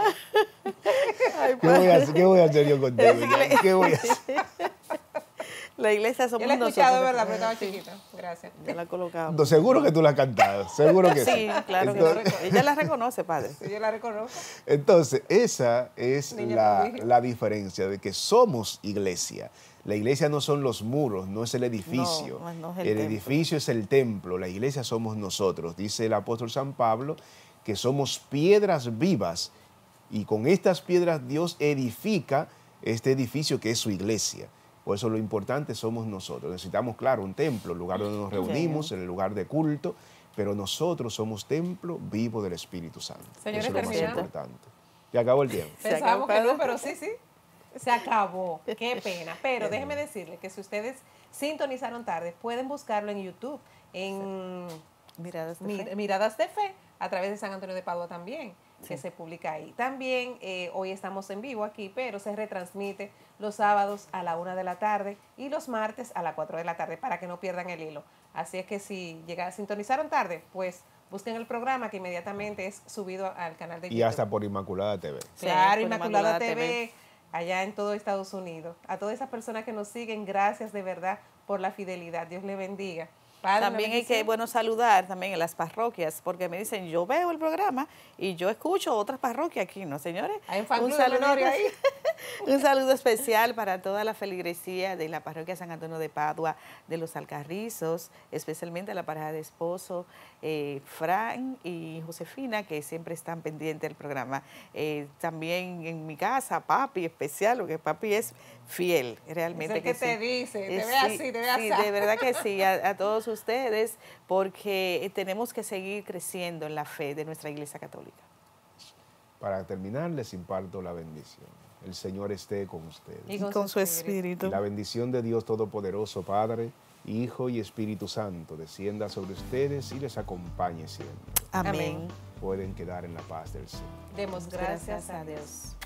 Ay, ¿Qué voy a hacer yo contigo? ¿Qué voy a hacer? La iglesia somos Yo la he escuchado, ¿verdad? Pero estaba chiquita. Gracias. Ya la he colocado. seguro que tú la has cantado. Seguro que sí. Sí, claro Ella la reconoce, padre. Sí, yo la reconozco. Entonces, esa es la, la, diferencia de que somos iglesia. La iglesia no son los muros, no es el edificio. el, edificio es el templo, la iglesia somos nosotros. Dice el apóstol San Pablo que somos piedras vivas y con estas piedras Dios edifica este edificio que es su iglesia. Por eso lo importante somos nosotros. Necesitamos, claro, un templo, un lugar donde nos reunimos, en el lugar de culto, pero nosotros somos templo vivo del Espíritu Santo. Señores, eso es lo más importante. Ya acabó el tiempo. Pensábamos que pero sí, sí. Se acabó. Qué pena. Pero déjeme decirle que si ustedes sintonizaron tarde, pueden buscarlo en YouTube, en Miradas de Fe, Miradas de Fe a través de San Antonio de Padua también que se publica ahí. También eh, hoy estamos en vivo aquí, pero se retransmite los sábados a la una de la tarde y los martes a las cuatro de la tarde para que no pierdan el hilo. Así es que si llega, sintonizaron tarde, pues busquen el programa que inmediatamente es subido al canal de YouTube. Y hasta por Inmaculada TV. Claro, Inmaculada, TV, allá en todo Estados Unidos. A todas esas personas que nos siguen, gracias de verdad por la fidelidad. Dios le bendiga también hay que bueno saludar también en las parroquias, porque me dicen, yo veo el programa y yo escucho otras parroquias aquí, ¿no, señores? un, saludo, ahí. un saludo especial para toda la feligresía de la parroquia San Antonio de Padua, de los Alcarrizos, especialmente a la pareja de esposo, eh, Fran y Josefina, que siempre están pendientes del programa. Eh, también en mi casa, papi especial, porque papi es fiel, realmente. Es que, te dice, te ve así, sí, de verdad que sí, a, todos ustedes, porque eh, tenemos que seguir creciendo en la fe de nuestra Iglesia Católica. Para terminar, les imparto la bendición. El Señor esté con ustedes. Y con, su espíritu. Y la bendición de Dios Todopoderoso, Padre, Hijo y Espíritu Santo, descienda sobre ustedes y les acompañe siempre. Amén. Pueden quedar en la paz del Señor. Demos gracias a Dios.